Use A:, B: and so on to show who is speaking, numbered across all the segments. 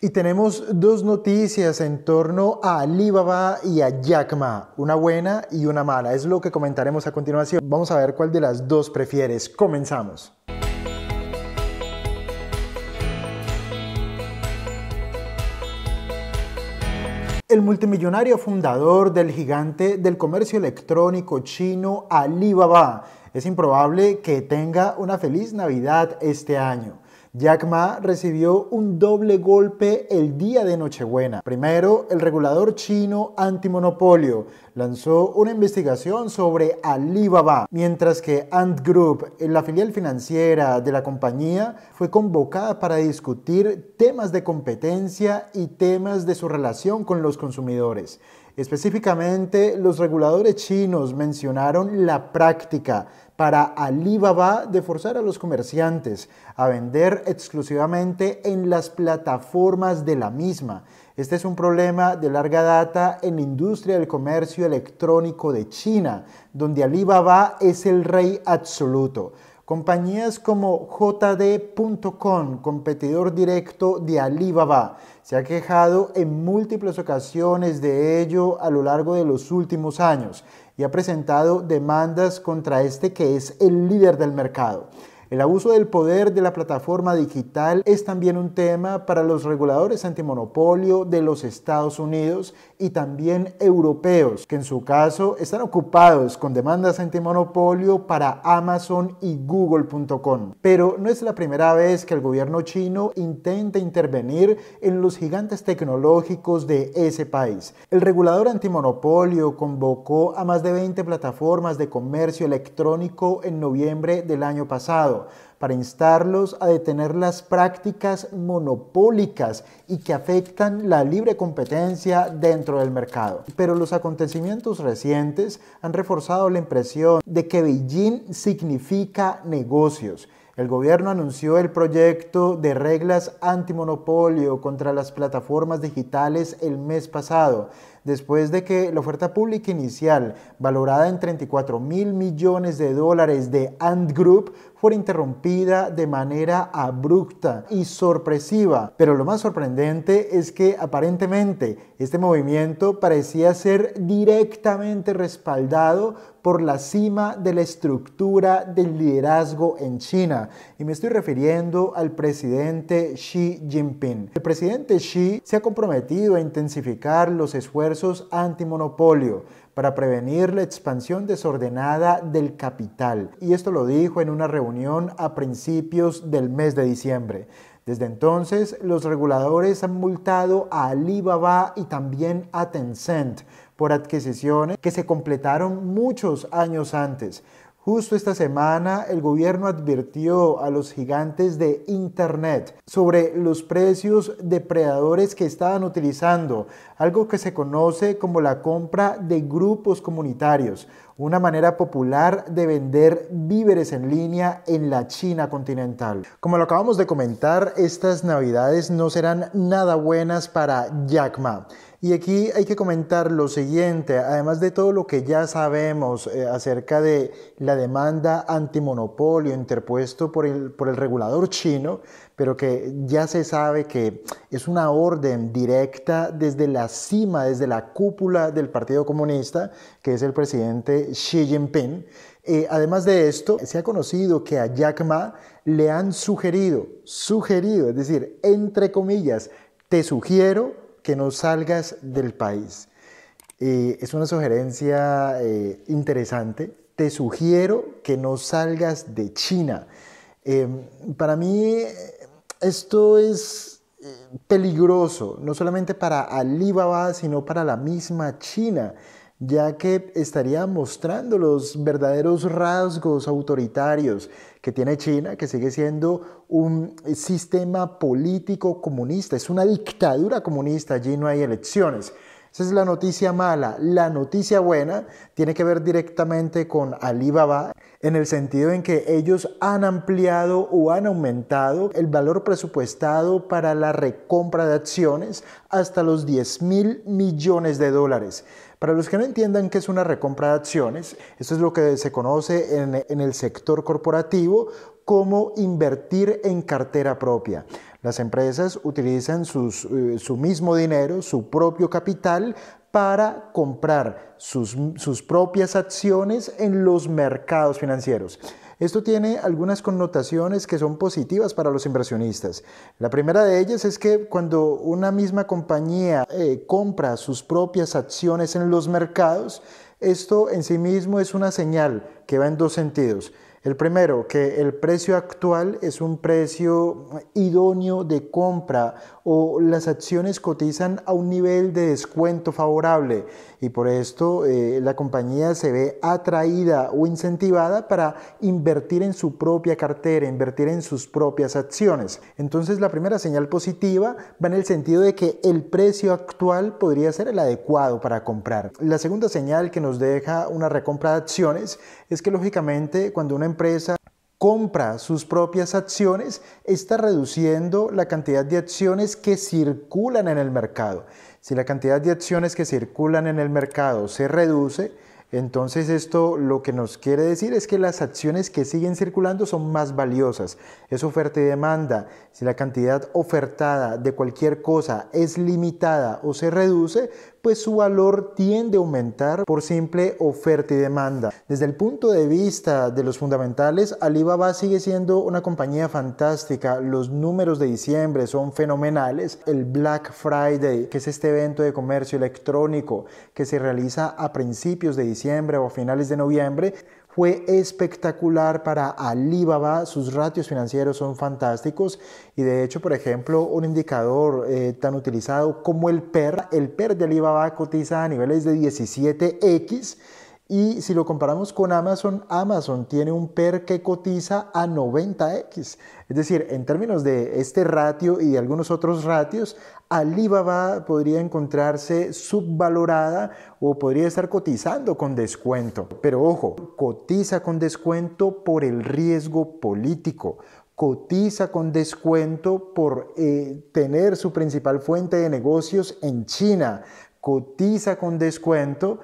A: Y tenemos dos noticias en torno a Alibaba y a Jack Ma, una buena y una mala. Es lo que comentaremos a continuación. Vamos a ver cuál de las dos prefieres. Comenzamos. El multimillonario fundador del gigante del comercio electrónico chino Alibaba es improbable que tenga una feliz Navidad este año. Jack Ma recibió un doble golpe el día de Nochebuena. Primero, el regulador chino antimonopolio lanzó una investigación sobre Alibaba, mientras que Ant Group, la filial financiera de la compañía, fue convocada para discutir temas de competencia y temas de su relación con los consumidores. Específicamente, los reguladores chinos mencionaron la práctica para Alibaba de forzar a los comerciantes a vender exclusivamente en las plataformas de la misma. Este es un problema de larga data en la industria del comercio electrónico de China, donde Alibaba es el rey absoluto. Compañías como JD.com, competidor directo de Alibaba, se ha quejado en múltiples ocasiones de ello a lo largo de los últimos años y ha presentado demandas contra este que es el líder del mercado. El abuso del poder de la plataforma digital es también un tema para los reguladores antimonopolio de los Estados Unidos y también europeos, que en su caso están ocupados con demandas antimonopolio para Amazon y Google.com. Pero no es la primera vez que el gobierno chino intenta intervenir en los gigantes tecnológicos de ese país. El regulador antimonopolio convocó a más de 20 plataformas de comercio electrónico en noviembre del año pasado para instarlos a detener las prácticas monopólicas y que afectan la libre competencia dentro del mercado. Pero los acontecimientos recientes han reforzado la impresión de que Beijing significa negocios el gobierno anunció el proyecto de reglas antimonopolio contra las plataformas digitales el mes pasado, después de que la oferta pública inicial, valorada en 34 mil millones de dólares de Ant Group, fuera interrumpida de manera abrupta y sorpresiva. Pero lo más sorprendente es que aparentemente este movimiento parecía ser directamente respaldado por la cima de la estructura del liderazgo en China. Y me estoy refiriendo al presidente Xi Jinping. El presidente Xi se ha comprometido a intensificar los esfuerzos antimonopolio para prevenir la expansión desordenada del capital. Y esto lo dijo en una reunión a principios del mes de diciembre. Desde entonces, los reguladores han multado a Alibaba y también a Tencent por adquisiciones que se completaron muchos años antes. Justo esta semana el gobierno advirtió a los gigantes de Internet sobre los precios depredadores que estaban utilizando, algo que se conoce como la compra de grupos comunitarios una manera popular de vender víveres en línea en la China continental. Como lo acabamos de comentar, estas navidades no serán nada buenas para Jack Ma. Y aquí hay que comentar lo siguiente, además de todo lo que ya sabemos eh, acerca de la demanda antimonopolio interpuesto por el, por el regulador chino, pero que ya se sabe que es una orden directa desde la cima, desde la cúpula del Partido Comunista, que es el presidente Xi Jinping. Eh, además de esto, se ha conocido que a Jack Ma le han sugerido, sugerido, es decir, entre comillas, te sugiero que no salgas del país. Eh, es una sugerencia eh, interesante. Te sugiero que no salgas de China. Em, para mí esto es peligroso, no solamente para Alibaba, sino para la misma China ya que estaría mostrando los verdaderos rasgos autoritarios que tiene China, que sigue siendo un sistema político comunista, es una dictadura comunista, allí no hay elecciones. Esa es la noticia mala. La noticia buena tiene que ver directamente con Alibaba, en el sentido en que ellos han ampliado o han aumentado el valor presupuestado para la recompra de acciones hasta los 10 mil millones de dólares. Para los que no entiendan qué es una recompra de acciones, esto es lo que se conoce en, el sector corporativo como invertir en cartera propia. Las empresas utilizan eh, su mismo dinero, su propio capital, para comprar sus propias acciones en los mercados financieros. Esto tiene algunas connotaciones que son positivas para los inversionistas. La primera de ellas es que cuando una misma compañía eh, compra sus propias acciones en los mercados, esto en sí mismo es una señal que va en dos sentidos. El primero, que el precio actual es un precio eh, idóneo de compra o las acciones cotizan a un nivel de descuento favorable y por esto eh, la compañía se ve atraída o incentivada para invertir en su propia cartera, invertir en sus propias acciones. Entonces la primera señal positiva va en el sentido de que el precio actual podría ser el adecuado para comprar. La segunda señal que nos deja una recompra de acciones es que lógicamente cuando una empresa compra sus propias acciones, está reduciendo la cantidad de acciones que circulan en el mercado. Si la cantidad de acciones que circulan en el mercado se reduce, entonces esto lo que nos quiere decir es que las acciones que siguen circulando son más valiosas. Es oferta y demanda. Si la cantidad ofertada de cualquier cosa es limitada o se reduce, pues su valor tiende a aumentar por simple oferta y demanda. Desde el punto de vista de los fundamentales, Alibaba sigue siendo una compañía fantástica. Los números de diciembre son fenomenales. El Black Friday, que es este evento de comercio electrónico que se realiza a principios de diciembre o a finales de noviembre, fue espectacular para Alibaba, sus ratios financieros son fantásticos y de hecho, por ejemplo, un indicador eh, tan utilizado como el PER, el PER de Alibaba cotiza a niveles de 17X. Y si lo comparamos con Amazon, Amazon tiene un PER que cotiza a 90X. Es decir, en términos de este ratio y de algunos otros ratios, Alibaba podría encontrarse subvalorada o podría estar cotizando con descuento. Pero ojo, cotiza con descuento por el riesgo político, cotiza con descuento por eh, tener su principal fuente de negocios en China, cotiza con descuento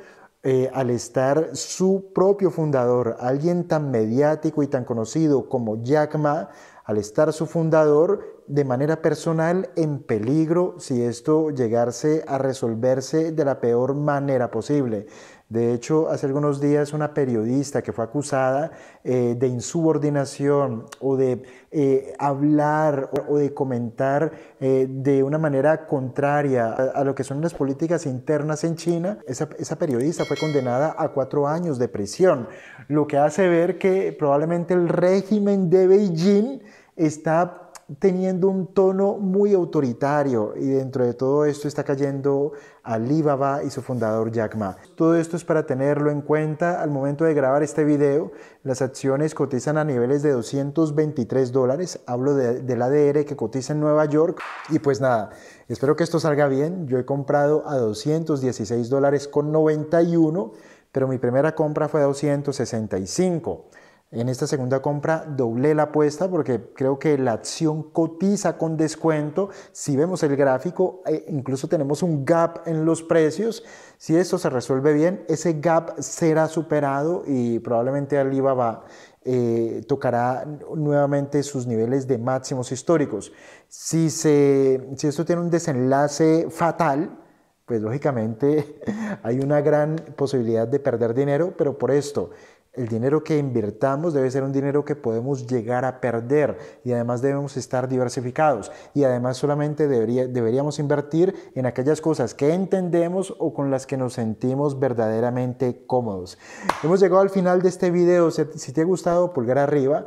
A: eh, al estar su propio fundador, alguien tan mediático y tan conocido como Jack Ma, al estar su fundador de manera personal en peligro si esto llegase a resolverse de la peor manera posible. De hecho, hace algunos días una periodista que fue acusada eh, de insubordinación o de eh, hablar o, de comentar eh, de una manera contraria a, lo que son las políticas internas en China, esa, esa periodista fue condenada a cuatro años de prisión, lo que hace ver que probablemente el régimen de Beijing está teniendo un tono muy autoritario y dentro de todo esto está cayendo Alibaba y su fundador Jack Ma. Todo esto es para tenerlo en cuenta al momento de grabar este video. Las acciones cotizan a niveles de 223 dólares. Hablo de, del ADR que cotiza en Nueva York. Y pues nada, espero que esto salga bien. Yo he comprado a 216 dólares con 91, pero mi primera compra fue a 265. En esta segunda compra doblé la apuesta porque creo que la acción cotiza con descuento. Si vemos el gráfico, eh, incluso tenemos un gap en los precios. Si esto se resuelve bien, ese gap será superado y probablemente Alibaba eh, tocará nuevamente sus niveles de máximos históricos. Si, se, si esto tiene un desenlace fatal, pues lógicamente hay una gran posibilidad de perder dinero, pero por esto el dinero que invirtamos debe ser un dinero que podemos llegar a perder y además debemos estar diversificados y además solamente deberíamos invertir en aquellas cosas que entendemos o con las que nos sentimos verdaderamente cómodos. Hemos llegado al final de este video. Si te ha gustado, pulgar arriba.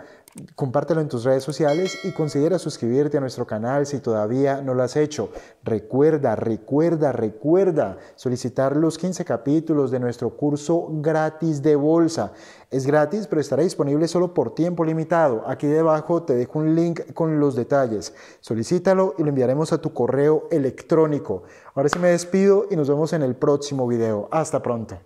A: Compártelo en tus redes sociales y considera suscribirte a nuestro canal si todavía no lo has hecho. Recuerda, recuerda, recuerda solicitar los 15 capítulos de nuestro curso gratis de bolsa. Es gratis, pero estará disponible solo por tiempo limitado. Aquí debajo te dejo un link con los detalles. Solicítalo y lo enviaremos a tu correo electrónico. Ahora sí me despido y nos vemos en el próximo video. Hasta pronto.